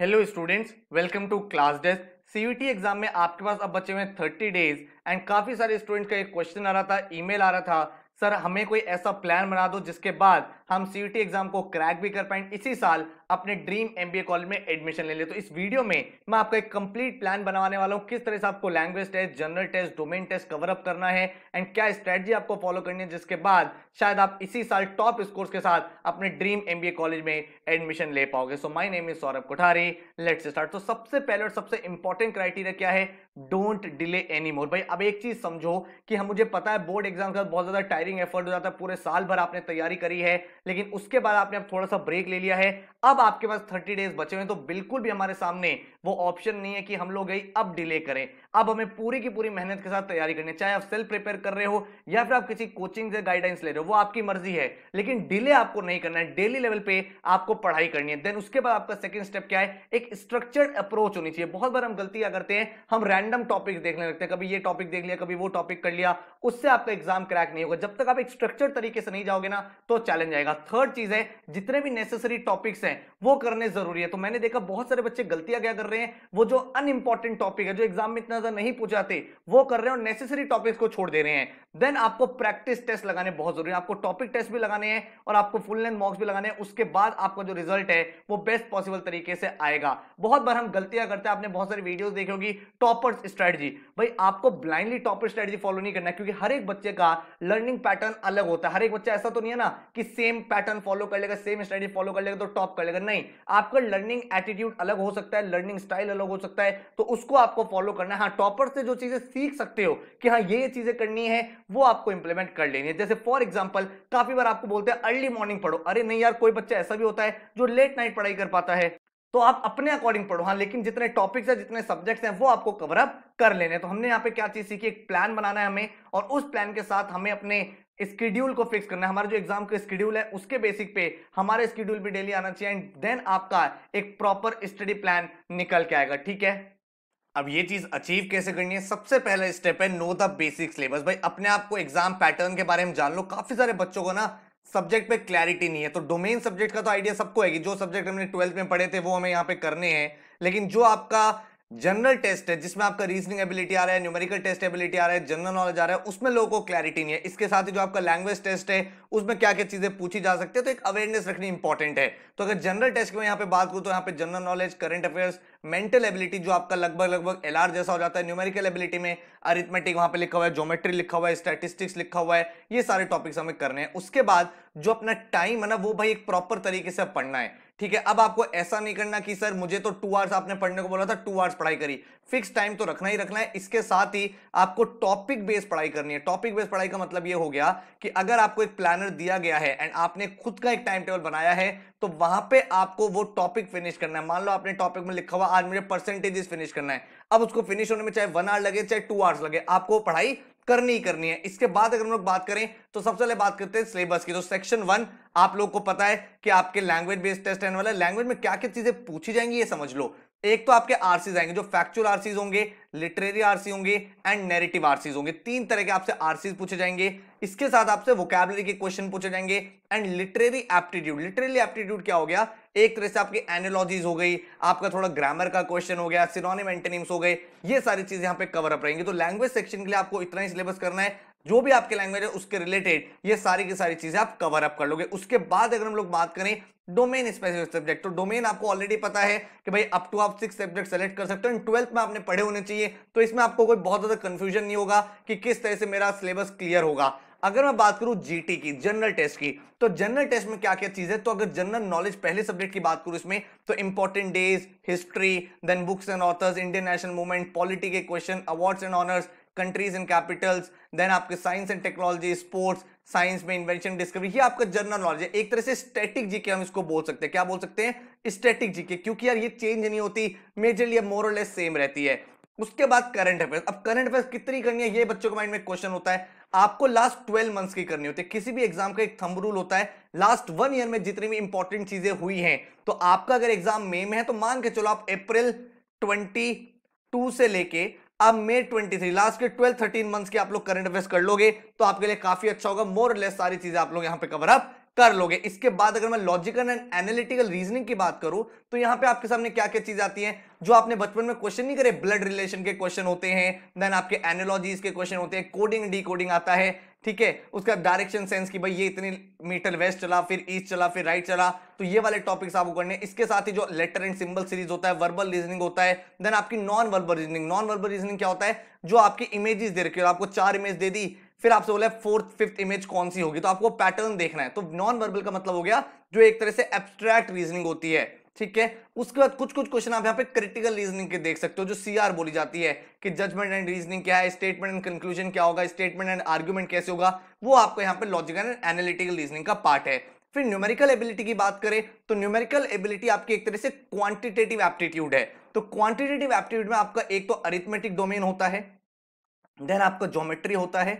hello students welcome to class desk CUET exam में आपके पास अब बचे हुए हैं थर्टी डेज एंड काफ़ी सारे स्टूडेंट्स का एक क्वेश्चन आ रहा था ईमेल आ रहा था सर हमें कोई ऐसा प्लान बना दो जिसके बाद हम सीयूटी एग्जाम को क्रैक भी कर पाए इसी साल अपने ड्रीम एमबीए कॉलेज में एडमिशन ले ले तो इस वीडियो में मैं आपका एक कंप्लीट प्लान बनाने वाला हूँ किस तरह से आपको language test general test domain test cover up करना है एंड क्या स्ट्रेटजी आपको फॉलो करनी है जिसके बाद शायद आप इसी साल टॉप स्कोर्स के साथ अपने ड्रीम एमबीए कॉलेज में एडमिशन ले पाओगे so my name is Saurabh Kothari let's start तो सबसे पहले और सबसे इंपॉर्टेंट क्राइटेरिया क्या है डोंट डिले एनी मोर भाई अब एक चीज समझो कि हम मुझे पता है बोर्ड एग्जाम का बहुत ज्यादा टायरिंग एफर्ट हो जाता है पूरे साल भर आपने तैयारी करी है लेकिन उसके बाद आपने अब थोड़ा सा ब्रेक ले लिया है अब अब आपके पास थर्टी डेज बचे हुए हैं तो बिल्कुल भी हमारे सामने वो ऑप्शन नहीं है कि हम लोग गई अब डिले करें अब हमें पूरी की पूरी मेहनत के साथ तैयारी करनी है चाहे आप सेल्फ प्रिपेयर कर रहे हो या फिर आप किसी कोचिंग से गाइडेंस ले रहे हो वो आपकी मर्जी है लेकिन डिले आपको नहीं करना है डेली लेवल पे आपको पढ़ाई करनी है देन उसके बाद आपका सेकंड स्टेप क्या है एक स्ट्रक्चर्ड अप्रोच होनी चाहिए बहुत बार हम गलती क्या करते हैं हम रैंडम टॉपिक देखने लगते हैं कभी ये टॉपिक देख लिया कभी वो टॉपिक कर लिया उससे आपका एग्जाम क्रैक नहीं होगा जब तक आप एक स्ट्रक्चर तरीके से नहीं जाओगे ना तो चैलेंज आएगा थर्ड चीज है जितने भी नेसेसरी टॉपिक्स हैं वो करने जरूरी है तो मैंने देखा बहुत सारे बच्चे गलतियां क्या कर रहे हैं वो जो अनइंपॉर्टेंट टॉपिक है जो एग्जाम में इतना ज्यादा नहीं पूछाते वो कर रहे हैं और नेसेसरी टॉपिक्स को छोड़ दे रहे हैं देन आपको प्रैक्टिस टेस्ट लगाने बहुत जरूरी है आपको टॉपिक टेस्ट भी लगाने हैं और आपको फुल लेंथ मॉक्स भी लगाने हैं उसके बाद आपका जो रिजल्ट है वो बेस्ट पॉसिबल तरीके से आएगा बहुत बार हम गलतियां करते हैं आपने बहुत सारी वीडियोज देखी होगी टॉपर स्ट्रेटजी भाई आपको ब्लाइंडली टॉपर स्ट्रेटजी फॉलो नहीं करना क्योंकि हर एक बच्चे का लर्निंग पैटर्न अलग होता है हर एक बच्चा ऐसा तो नहीं है ना कि सेम पैटर्न फॉलो कर लेगा सेम स्ट्रेटजी फॉलो कर लेगा तो टॉप कर लेगा नहीं आपका लर्निंग एटीट्यूड अलग हो सकता है लर्निंग स्टाइल अलग हो सकता है तो उसको आपको फॉलो करना है हाँ टॉपर से जो चीजें सीख सकते हो कि हाँ ये चीजें करनी है वो आपको इंप्लीमेंट कर लेनी है जैसे फॉर एग्जाम्पल काफी बार आपको बोलते हैं अर्ली मॉर्निंग पढ़ो अरे नहीं यार कोई बच्चा ऐसा भी होता है जो लेट नाइट पढ़ाई कर पाता है तो आप अपने अकॉर्डिंग पढ़ो हाँ लेकिन जितने टॉपिक्स हैं जितने सब्जेक्ट्स हैं वो आपको कवर अप कर लेने तो हमने यहाँ पे क्या चीज सीखी एक प्लान बनाना है हमें और उस प्लान के साथ हमें अपने स्केड्यूल को फिक्स करना है हमारा जो एग्जाम का स्केड्यूल है उसके बेसिक पे हमारे स्केड्यूल भी डेली आना चाहिए एंड देन आपका एक प्रॉपर स्टडी प्लान निकल के आएगा ठीक है अब ये चीज अचीव कैसे करनी है सबसे पहला स्टेप है नो द बेसिक सिलेबस भाई अपने आप को एग्जाम पैटर्न के बारे में जान लो काफी सारे बच्चों को ना सब्जेक्ट पे क्लैरिटी नहीं है तो डोमेन सब्जेक्ट का तो आइडिया सबको है कि जो सब्जेक्ट हमने ट्वेल्थ में पढ़े थे वो हमें यहाँ पे करने हैं लेकिन जो आपका जनरल टेस्ट है जिसमें आपका रीजनिंग एबिलिटी आ रहा है न्यूमेरिकल टेस्ट एबिलिटी आ रहा है जनरल नॉलेज आ रहा है उसमें लोगों को क्लैरिटी नहीं है इसके साथ ही जो आपका लैंग्वेज टेस्ट है उसमें क्या क्या चीजें पूछी जा सकती है तो एक अवेयरनेस रखनी इंपॉर्टेंट है तो अगर जनरल टेस्ट की मैं यहाँ पे बात करूँ तो यहाँ पे general knowledge current affairs mental ability जो आपका लगभग लगभग एल जैसा हो जाता है न्यूमेरिकल एबिलिटी में अरिथमेटिक वहां पे लिखा हुआ है ज्योमेट्री लिखा हुआ है स्टैटिस्टिक्स लिखा हुआ है ये सारे टॉपिक्स हमें करने हैं उसके बाद जो अपना टाइम है ना वो भाई एक प्रॉपर तरीके से पढ़ना है ठीक है अब आपको ऐसा नहीं करना कि सर मुझे तो टू आवर्स आपने पढ़ने को बोला था टू आवर्स पढ़ाई करी फिक्स टाइम तो रखना ही रखना है इसके साथ ही आपको टॉपिक बेस पढ़ाई करनी है टॉपिक बेस पढ़ाई का मतलब ये हो गया कि अगर आपको एक प्लानर दिया गया है एंड आपने खुद का एक टाइम टेबल बनाया है तो वहां पे आपको वो टॉपिक फिनिश करना है मान लो आपने टॉपिक में लिखा हुआ आज मुझे परसेंटेजेस फिनिश करना है अब उसको फिनिश होने में चाहे वन आवर लगे चाहे टू आवर्स लगे आपको पढ़ाई करनी ही करनी है इसके बाद अगर हम लोग बात करें तो सबसे पहले बात करते हैं सिलेबस की तो सेक्शन वन आप लोग को पता है कि आपके लैंग्वेज बेस्ड टेस्ट रहने वाला है लैंग्वेज में क्या क्या चीजें पूछी जाएंगी ये समझ लो एक तो आपके आरसीज आएंगे जो फैक्चुअल आरसीज होंगे लिटरेरी आरसी होंगे एंड नेरेटिव आरसीज होंगे तीन तरह के आपसे आरसीज पूछे जाएंगे इसके साथ आपसे वोकैबलरी के क्वेश्चन पूछे जाएंगे and literary aptitude literary aptitude क्या हो गया एक तरह से आपकी एनोलॉजीज हो गई आपका थोड़ा ग्रामर का क्वेश्चन हो गया सिरोनिम एंटेनिम्स हो गए ये सारी चीजें यहाँ पे कवर अप रहेंगी तो लैंग्वेज सेक्शन के लिए आपको इतना ही सिलेबस करना है जो भी आपके लैंग्वेज है उसके रिलेटेड ये सारी की सारी चीजें आप कवर अप कर लोगे उसके बाद अगर हम लोग बात करें डोमेन स्पेसिफिक सब्जेक्ट तो डोमेन आपको ऑलरेडी पता है कि भाई अप टू आप सिक्स सब्जेक्ट सेलेक्ट कर सकते हो ट्वेल्थ में आपने पढ़े होने चाहिए तो इसमें आपको कोई बहुत ज्यादा कंफ्यूजन नहीं होगा कि किस तरह से मेरा सिलेबस क्लियर होगा अगर मैं बात करूं जीटी की जनरल टेस्ट की तो जनरल टेस्ट में क्या क्या चीज है तो अगर जनरल नॉलेज पहले सब्जेक्ट की बात करूं इसमें तो important days history then books and authors Indian national movement polity के question awards and honours countries and capitals then आपके science and technology sports science में इन्वेंशन डिस्कवरी ये आपका जनरल नॉलेज है एक तरह से स्टैटिक जीके हम इसको बोल सकते हैं क्या बोल सकते हैं स्टैटिक जीके क्योंकि यार ये चेंज नहीं होती मेजरली मोरलेस सेम रहती है उसके बाद करंट अफेयर्स अब करंट अफेयर्स कितनी करनी है ये बच्चों के माइंड में क्वेश्चन होता है आपको लास्ट ट्वेल्व मंथ्स की करनी होती है किसी भी एग्जाम का एक थंब रूल होता है लास्ट वन ईयर में जितनी भी इंपॉर्टेंट चीजें हुई हैं तो आपका अगर एग्जाम मे में है तो मान के चलो आप अप्रैल ट्वेंटी टू से लेके अब मे 23 लास्ट के 12 13 मंथ्स के आप लोग करंट अफेयर्स कर लोगे तो आपके लिए काफी अच्छा होगा मोर लेस सारी चीजें आप लोग यहाँ पे कवर अप कर लोगे इसके बाद अगर मैं लॉजिकल एंड एनालिटिकल रीजनिंग की बात करूं तो यहाँ पे आपके सामने क्या क्या चीज आती है जो आपने बचपन में क्वेश्चन नहीं करे ब्लड रिलेशन के क्वेश्चन होते हैं देन आपके एनोलॉजीज के क्वेश्चन होते हैं कोडिंग डी कोडिंग आता है ठीक है उसका डायरेक्शन सेंस कि भाई ये इतने मीटर वेस्ट चला फिर ईस्ट चला फिर राइट चला तो ये वाले टॉपिक्स आपको करने इसके साथ ही जो लेटर एंड सिंबल सीरीज होता है वर्बल रीजनिंग होता है देन आपकी non verbal reasoning non verbal reasoning क्या होता है जो आपकी इमेजेस दे रखी है आपको चार इमेज दे दी फिर आपसे बोला फोर्थ फिफ्थ इमेज कौन सी होगी तो आपको पैटर्न देखना है तो नॉन वर्बल का मतलब हो गया जो एक तरह से एब्स्ट्रैक्ट रीजनिंग होती है ठीक है उसके बाद कुछ कुछ क्वेश्चन आप यहाँ पे क्रिटिकल रीजनिंग के देख सकते हो जो सीआर बोली जाती है कि जजमेंट एंड रीजनिंग क्या है स्टेटमेंट एंड कंक्लूजन क्या होगा स्टेटमेंट एंड आर्ग्यूमेंट कैसे होगा वो आपको यहाँ पे लॉजिकल एंड एनालिटिकल रीजनिंग का पार्ट है फिर न्यूमेरिकल एबिलिटी की बात करें तो न्यूमेरिकल एबिलिटी आपकी एक तरह से क्वांटिटेटिव एप्टीट्यूड है तो क्वांटिटेटिव एप्टीट्यूड में आपका एक तो अरिथमेटिक डोमेन होता है देन आपका ज्योमेट्री होता है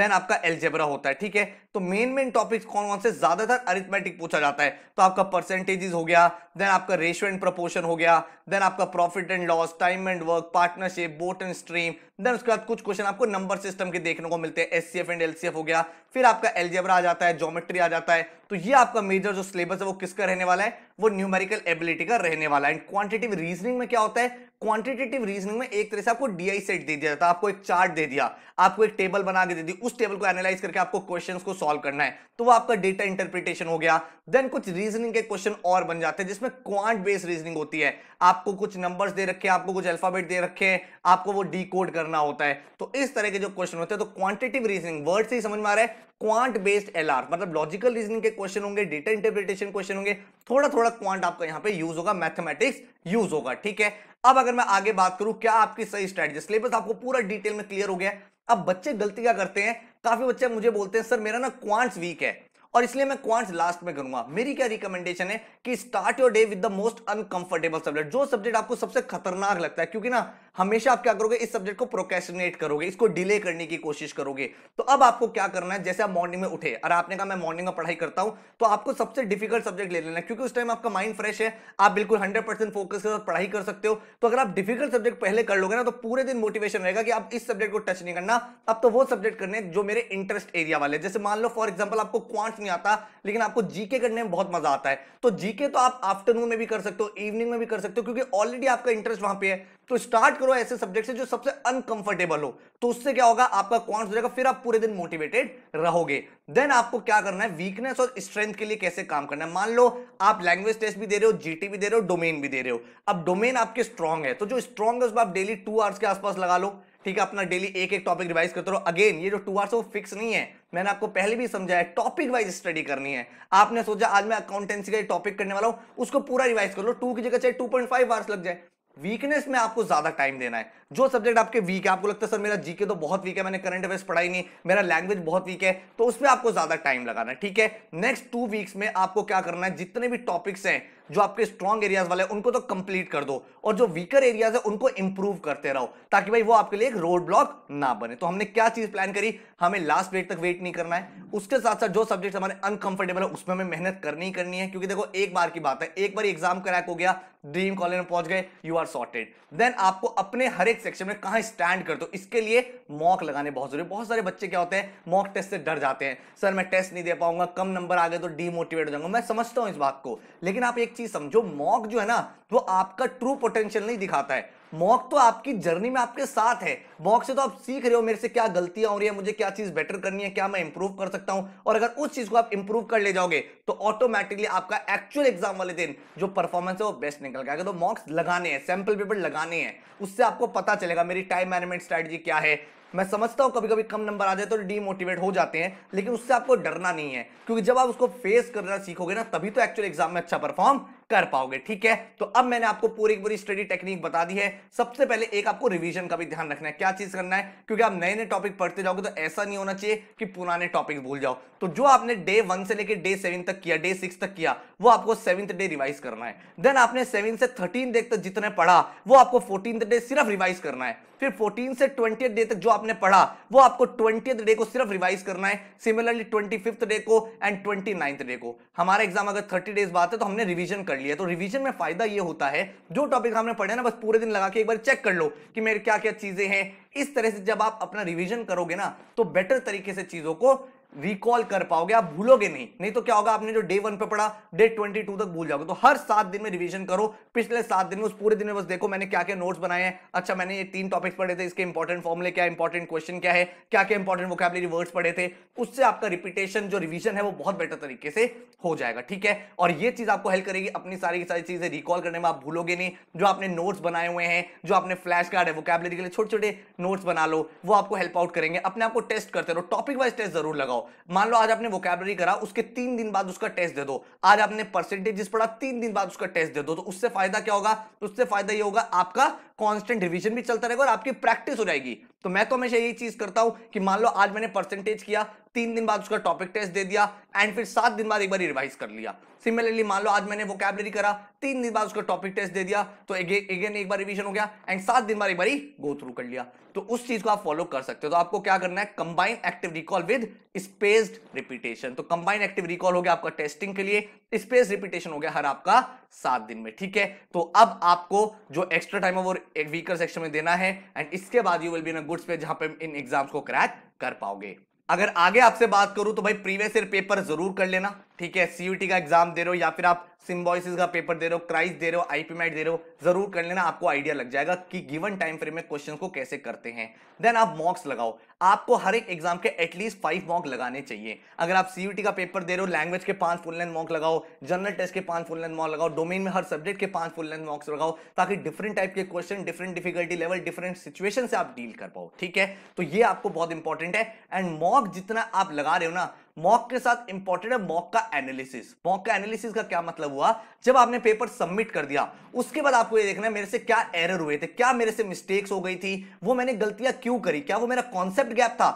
देन आपका एल्जेब्रा होता है ठीक है तो मेन मेन टॉपिक्स कौन कौन से ज्यादातर अरिथमेटिक पूछा जाता है तो आपका परसेंटेजेस हो गया देन आपका रेशियो एंड प्रपोर्शन हो गया देन आपका profit and loss time and work partnership boat and stream then उसके बाद कुछ क्वेश्चन आपको नंबर सिस्टम के देखने को मिलते हैं एस एंड एल हो गया फिर आपका एलजेबरा आ जाता है जोमेट्री आ जाता है तो ये आपका मेजर जो सिलेबस है वो किसका रहने वाला है वो न्यूमेरिकल एबिलिटी का रहने वाला है एंड क्वांटिटेटिव रीजनिंग में क्या होता है क्वांटिटेटिव रीजनिंग में एक तरह से आपको डीआई सेट दे दिया जाता है आपको एक चार्ट दे दिया आपको एक टेबल बना के दे दी उस टेबल को एनालाइज करके आपको क्वेश्चन को सॉल्व करना है तो वो आपका डेटा इंटरप्रिटेशन हो गया देन कुछ रीजनिंग के क्वेश्चन और बन जाते हैं जिसमें क्वांट बेस्ड रीजनिंग होती है आपको कुछ नंबर्स दे रखे हैं आपको कुछ अल्फाबेट दे रखे हैं आपको वो डी करना होता है तो इस तरह के जो क्वेश्चन होते हैं तो क्वांटिटिव रीजनिंग वर्ड से ही समझ में आ रहा है क्वांट बेस्ड एल मतलब लॉजिकल रीजनिंग के क्वेश्चन होंगे डेटा इंटरप्रिटेशन क्वेश्चन होंगे थोड़ा थोड़ा क्वांट आपका यहाँ पे यूज होगा मैथमेटिक्स यूज होगा ठीक है अब अगर मैं आगे बात करूं क्या आपकी सही स्ट्रेटजी सिलेबस आपको पूरा डिटेल में क्लियर हो गया अब बच्चे गलती क्या करते हैं काफी बच्चे मुझे बोलते हैं सर मेरा ना क्वांट्स वीक है और इसलिए मैं क्वांट्स लास्ट में करूंगा मेरी क्या रिकमेंडेशन है कि start your day with the most uncomfortable subject जो सब्जेक्ट आपको सबसे खतरनाक लगता है क्योंकि ना हमेशा आप क्या करोगे इस सब्जेक्ट को प्रोकेशनेट करोगे इसको डिले करने की कोशिश करोगे तो अब आपको क्या करना है जैसे आप मॉर्निंग में उठे और आपने कहा मैं मॉर्निंग में पढ़ाई करता हूं तो आपको सबसे डिफिकल्ट सब्जेक्ट ले लेना है क्योंकि उस टाइम आपका माइंड फ्रेश है आप बिल्कुल हंड्रेड परसेंट फोकस कर पढ़ाई कर सकते हो तो अगर आप डिफिकल्ट सब्जेक्ट पहले कर लोगे ना तो पूरे दिन मोटिवेशन रहेगा कि आप इस सब्जेक्ट को टच नहीं करना अब तो वो सब्जेक्ट करने जो मेरे इंटरेस्ट एरिया वाले जैसे मान लो फॉर एग्जाम्पल आपको क्वांट्स नहीं आता लेकिन आपको जीके करने में बहुत मजा आता है तो जीके तो आप आफ्टरनून में भी कर सकते हो इवनिंग में भी कर सकते हो क्योंकि ऑलरेडी आपका इंटरेस्ट वहां पे है तो स्टार्ट करो ऐसे सब्जेक्ट से जो सबसे अनकंफर्टेबल हो तो उससे क्या होगा आपका कौन हो जाएगा फिर आप पूरे दिन मोटिवेटेड रहोगे देन आपको क्या करना है वीकनेस और स्ट्रेंथ के लिए कैसे काम करना है मान लो आप लैंग्वेज टेस्ट भी दे रहे हो जीटी भी दे रहे हो डोमेन भी दे रहे हो अब डोमेन आपके स्ट्रॉन्ग है तो जो स्ट्रॉन्ग है उसमें आप डेली टू आवर्स के आसपास लगा लो ठीक है अपना डेली एक एक टॉपिक रिवाइज करते रहो अगेन ये जो टू आवर्स वो फिक्स नहीं है मैंने आपको पहले भी समझाया टॉपिक वाइज स्टडी करनी है आपने सोचा आज मैं अकाउंटेंसी का टॉपिक करने वाला हूं उसको पूरा रिवाइज कर लो टू की जगह चाहे टू पॉइंट फाइव आवर्स लग जाए वीकनेस में आपको ज्यादा टाइम देना है जो सब्जेक्ट आपके वीक है आपको लगता है सर मेरा जीके तो बहुत वीक है मैंने करंट अफेयर्स पढ़ाई नहीं मेरा लैंग्वेज बहुत वीक है तो उसमें आपको ज्यादा टाइम लगाना है ठीक है नेक्स्ट टू वीक्स में आपको क्या करना है जितने भी टॉपिक्स हैं जो आपके स्ट्रॉन्ग एरियाज वाले उनको तो कंप्लीट कर दो और जो वीकर एरियाज है उनको इंप्रूव करते रहो ताकि भाई वो आपके लिए एक रोड ब्लॉक ना बने तो हमने क्या चीज प्लान करी हमें लास्ट डेट तक वेट नहीं करना है उसके साथ साथ जो सब्जेक्ट हमारे अनकंफर्टेबल है उसमें हमें मेहनत करनी ही करनी है क्योंकि देखो एक बार की बात है एक बार एग्जाम क्रैक हो गया ड्रीम कॉलेज में पहुंच गए यू आर सॉर्टेड देन आपको अपने हर एक सेक्शन में कहा स्टैंड कर दो इसके लिए मॉक लगाने बहुत जरूरी बहुत सारे बच्चे क्या होते हैं मॉक टेस्ट से डर जाते हैं सर मैं टेस्ट नहीं दे पाऊंगा कम नंबर आ गए तो डीमोटिवेट हो जाऊंगा मैं समझता हूं इस बात को लेकिन आप एक एक चीज समझो मॉक जो है ना वो आपका ट्रू पोटेंशियल नहीं दिखाता है मॉक तो आपकी जर्नी में आपके साथ है मॉक से तो आप सीख रहे हो मेरे से क्या गलतियां हो रही है मुझे क्या चीज बेटर करनी है क्या मैं इंप्रूव कर सकता हूं और अगर उस चीज को आप इंप्रूव कर ले जाओगे तो ऑटोमेटिकली आपका एक्चुअल एग्जाम वाले दिन जो परफॉर्मेंस है वो बेस्ट निकल गया तो मॉक्स लगाने हैं सैंपल पेपर लगाने हैं उससे आपको पता चलेगा मेरी टाइम मैनेजमेंट स्ट्रैटेजी क्या है मैं समझता हूँ कभी कभी कम नंबर आ जाए तो डीमोटिवेट हो जाते हैं लेकिन उससे आपको डरना नहीं है क्योंकि जब आप उसको फेस करना सीखोगे ना तभी तो एक्चुअल एग्जाम में अच्छा परफॉर्म कर पाओगे ठीक है तो अब मैंने आपको पूरी पूरी स्टडी टेक्निक बता दी है सबसे पहले एक आपको रिवीजन का भी ध्यान रखना है क्या चीज करना है क्योंकि आप नए नए टॉपिक पढ़ते जाओगे तो ऐसा नहीं होना चाहिए कि पुराने टॉपिक भूल जाओ तो जो आपने डे वन से लेकर डे सेवन तक किया डे सिक्स तक किया वो आपको सेवंथ डे रिवाइज करना है देन आपने सेवन से थर्टीन डे तक जितने पढ़ा वो आपको फोर्टीन डे सिर्फ रिवाइज करना है फिर फोर्टीन से ट्वेंटी डे तक जो आपने पढ़ा वो आपको ट्वेंटी डे को सिर्फ रिवाइज करना है सिमिलरली ट्वेंटी फिफ्थ डे को एंड ट्वेंटी नाइन्थ डे को हमारा एग्जाम अगर थर्टी डेज बात है तो हमने रिविजन कर लिया तो रिविजन में फायदा ये होता है जो टॉपिक हमने पढ़े ना बस पूरे दिन लगा के एक बार चेक कर लो कि मेरे क्या क्या चीजें हैं इस तरह से जब आप अपना रिवीजन करोगे ना तो बेटर तरीके से चीजों को रिकॉल कर पाओगे आप भूलोगे नहीं नहीं तो क्या होगा आपने जो डे वन पे पढ़ा डे ट्वेंटी टू तक भूल जाओगे तो हर सात दिन में रिवीजन करो पिछले सात दिन में उस पूरे दिन में बस देखो मैंने क्या क्या नोट्स बनाए हैं अच्छा मैंने ये तीन टॉपिक्स पढ़े थे इसके इंपॉर्टेंट फॉर्मुले क्या इंपॉर्टेंट क्वेश्चन क्या है क्या क्या इंपॉर्टेंट वोकेबलरी वर्ड्स पढ़े थे उससे आपका रिपीटेशन जो रिविजन है वो बहुत बेटर तरीके से हो जाएगा ठीक है और ये चीज आपको हेल्प करेगी अपनी सारी की सारी चीजें रिकॉल करने में आप भूलोगे नहीं जो आपने नोट्स बनाए हुए हैं जो आपने फ्लैश कार्ड है वोकेबलरी के लिए छोटे छोटे नोट्स बना लो वो आपको हेल्प आउट करेंगे अपने आपको टेस्ट करते रहो टॉपिक वाइज टेस्ट जरूर लगाओ मान लो आज आपने वोकैबलरी करा उसके तीन दिन बाद उसका टेस्ट दे दो आज आपने परसेंटेजेस पढ़ा तीन दिन बाद उसका टेस्ट दे दो तो उससे फायदा क्या होगा तो उससे फायदा ये होगा आपका कांस्टेंट रिवीजन भी चलता रहेगा और आपकी प्रैक्टिस हो जाएगी तो मैं तो हमेशा यही चीज करता हूं कि मान लो आज मैंने परसेंटेज किया तीन दिन बाद उसका टॉपिक टेस्ट दे दिया एंड फिर सात दिन बाद एक बार रिवाइज कर लिया सिमिलरली मान लो आज मैंने वो कैबलरी करा तीन दिन बाद उसका टॉपिक टेस्ट दे दिया तो अगेन एक बार रिविजन हो गया एंड सात दिन बाद एक बार गो थ्रू कर लिया तो उस चीज को आप फॉलो कर सकते हो तो आपको क्या करना है combine active recall with spaced repetition तो कंबाइन एक्टिव रिकॉल हो गया आपका टेस्टिंग के लिए स्पेस रिपीटेशन हो गया हर आपका सात दिन में ठीक है तो अब आपको जो एक्स्ट्रा टाइम है वो वीकर सेक्शन में देना है एंड इसके बाद you will be in outputs पे जहां पे इन एग्जाम्स को क्रैक कर पाओगे अगर आगे आपसे बात करूं तो भाई प्रीवियस ईयर पेपर जरूर कर लेना ठीक है सीयूटी का एग्जाम दे रहे हो या फिर आप सिम्बॉइसिस का पेपर दे रहे हो क्राइस दे रहे हो आईपीमेट दे रहे हो जरूर कर लेना आपको आइडिया लग जाएगा कि गिवन टाइम फ्रेम में क्वेश्चन को कैसे करते हैं देन आप मॉक्स लगाओ आपको हर एक एग्जाम के एटलीस्ट फाइव मॉक लगाने चाहिए अगर आप सीयूटी का पेपर दे रहे हो लैंग्वेज के पांच फुल लेंथ मॉक लगाओ जनरल टेस्ट के पांच फुल लेंथ मॉक लगाओ डोमेन में हर सब्जेक्ट के पांच फुल लेंथ मॉक्स लगाओ ताकि डिफरेंट टाइप के question different difficulty level different situation से आप डील कर पाओ ठीक है तो ये आपको बहुत इंपॉर्टेंट है एंड मॉक जितना आप लगा रहे हो ना मॉक के साथ इंपॉर्टेंट है मॉक का एनालिसिस मॉक का एनालिसिस का क्या मतलब हुआ जब आपने पेपर सबमिट कर दिया उसके बाद आपको ये देखना है मेरे से क्या एरर हुए थे क्या मेरे से मिस्टेक्स हो गई थी वो मैंने गलतियां क्यों करी क्या वो मेरा कॉन्सेप्ट गैप था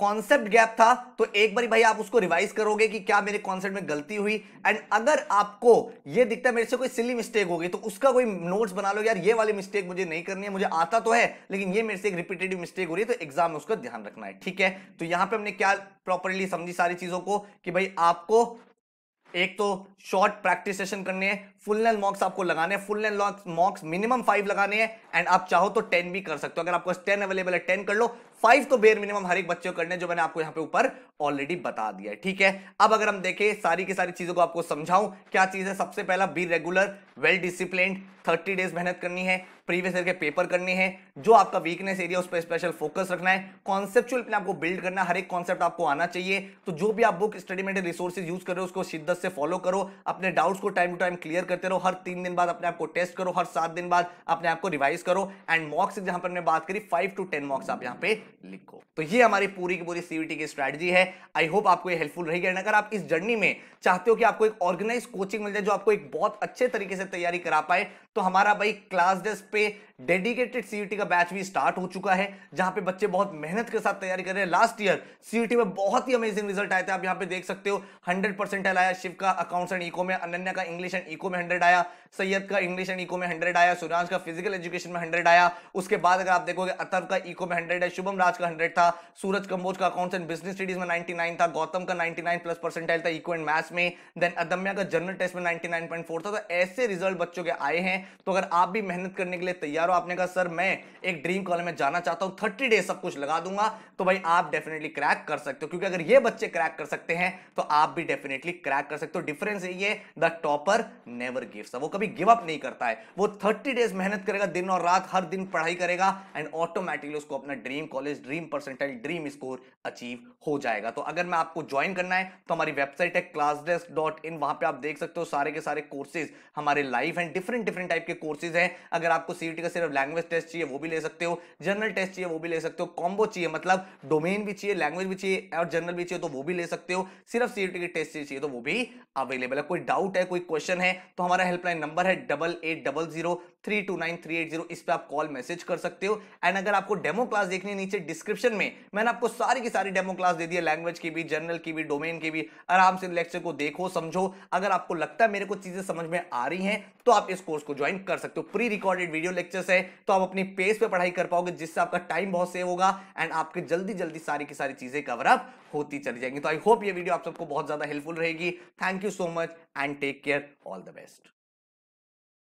कॉन्सेप्ट गैप था तो एक बार भाई आप उसको रिवाइज करोगे कि क्या मेरे कॉन्सेप्ट में गलती हुई एंड अगर आपको ये दिखता है मेरे से कोई सिली मिस्टेक होगी तो उसका कोई नोट्स बना लो यार ये वाली मिस्टेक मुझे नहीं करनी है मुझे आता तो है लेकिन ये मेरे से एक रिपीटेटिव मिस्टेक हो रही है तो एग्जाम में उसका ध्यान रखना है ठीक है तो यहां पर हमने क्या प्रॉपरली समझी सारी चीजों को कि भाई आपको एक तो शॉर्ट प्रैक्टिस सेशन करने हैं फुल लेंथ मॉक्स आपको लगाने हैं full length mocks minimum five लगाने हैं एंड आप चाहो तो टेन भी कर सकते हो अगर आपको टेन अवेलेबल है टेन कर लो फाइव तो बेर मिनिमम हर एक बच्चे को करने जो मैंने आपको यहाँ पे ऊपर ऑलरेडी बता दिया है ठीक है अब अगर हम देखें सारी की सारी चीजों को आपको समझाऊं क्या चीज है सबसे पहला be regular well discipline thirty days मेहनत करनी है प्रीवियस ईयर के पेपर करने हैं जो आपका वीकनेस एरिया उस पर स्पेशल फोकस रखना है कॉन्सेप्चुअल अपने आपको बिल्ड करना हर एक कॉन्सेप्ट आपको आना चाहिए तो जो भी आप बुक स्टडी में रिसोर्सेज यूज कर रहे हो उसको शिद्दत से फॉलो करो अपने डाउट्स को टाइम टू टाइम क्लियर करते रहो हर तीन दिन बाद अपने आप को टेस्ट करो हर सात दिन बाद अपने आप को रिवाइज करो एंड मॉक्स जहां पर हमने बात करी फाइव टू टेन मॉक्स आप यहाँ पे लिखो तो ये हमारी पूरी की पूरी सीवीटी की स्ट्रेटजी है आई होप आपको ये हेल्पफुल रहेगी एंड अगर आप इस जर्नी में चाहते हो कि आपको एक ऑर्गेनाइज कोचिंग मिल जाए जो आपको एक बहुत अच्छे तरीके से तैयारी करा पाए तो हमारा भाई क्लास डेस्क पे डेडिकेटेड सीयूटी का बैच भी स्टार्ट हो चुका है जहां पे बच्चे बहुत मेहनत के साथ तैयारी कर रहे हैं लास्ट ईयर सीयूटी में बहुत ही अमेजिंग रिजल्ट आए थे आप यहाँ पे देख सकते हो हंड्रेड परसेंट आया शिव का अकाउंट्स एंड इको में अनन्या का इंग्लिश एंड इको में हंड्रेड आया सैयद का इंग्लिश एंड इको में हंड्रेड आया सुराज का फिजिकल एजुकेशन में हंड्रेड आया उसके बाद अगर आप देखोगे अतर का इको में हंड्रेड है शुभम राज का हंड्रेड था सूरज कंबोज का अकाउंट्स एंड बिजनेस स्टडीज में नाइन्टी था गौतम का नाइन्टी प्लस परसेंटाइल था इको एंड मैथ्स में देन अदम्या का जर्नल टेस्ट में नाइन्टी था तो ऐसे रिजल्ट बच्चों के आए हैं तो अगर आप भी मेहनत करने के लिए तैयार हो आपने कहा सर मैं एक ड्रीम कॉलेज में जाना चाहता हूँ थर्टी डेज सब कुछ लगा दूंगा तो भाई आप डेफिनेटली क्रैक कर सकते हो क्योंकि अगर ये बच्चे क्रैक कर सकते हैं तो आप भी डेफिनेटली क्रैक कर सकते हो डिफरेंस यही है द टॉपर नेवर गिव्स वो कभी गिव अप नहीं करता है वो थर्टी डेज मेहनत करेगा दिन और रात हर दिन पढ़ाई करेगा एंड ऑटोमेटिकली उसको अपना dream college dream percentage dream score achieve हो जाएगा तो अगर मैं आपको ज्वाइन करना है तो हमारी वेबसाइट है क्लास डेस्क डॉट इन वहां पर आप देख सकते हो सारे के सारे कोर्सेज हमारे लाइव हैं डिफरेंट डिफरेंट टाइप के कोर्सेज हैं अगर आपको सीईटी e का सिर्फ लैंग्वेज टेस्ट चाहिए वो भी ले सकते हो जनरल टेस्ट चाहिए वो भी ले सकते हो कॉम्बो चाहिए मतलब डोमेन भी चाहिए लैंग्वेज भी चाहिए और जनरल भी चाहिए तो वो भी ले सकते हो सिर्फ सीईटी के टेस्ट चाहिए तो वो भी अवेलेबल है कोई डाउट है कोई क्वेश्चन है तो हमारा हेल्पलाइन नंबर है double eight double zero three two nine three eight zero इस पर आप कॉल मैसेज कर सकते हो एंड अगर आपको डेमो क्लास देखनी है नीचे डिस्क्रिप्शन में मैंने आपको सारी की सारी डेमो क्लास दे दी है लैंग्वेज की भी जनरल की भी डोमेन की भी आराम से लेक्चर को देखो समझो अगर आपको लगता है मेरे को चीजें समझ में आ रही हैं तो आप इस कोर्स को ज्वाइन कर सकते हो प्री रिकॉर्डेड वीडियो लेक्चर्स है तो आप अपनी पेज पे पढ़ाई कर पाओगे जिससे आपका टाइम बहुत सेव होगा एंड आपके जल्दी जल्दी सारी की सारी चीजें कवर अप होती चली जाएंगी तो आई होप ये वीडियो आप सबको बहुत ज्यादा हेल्पफुल रहेगी thank you so much and take care all the best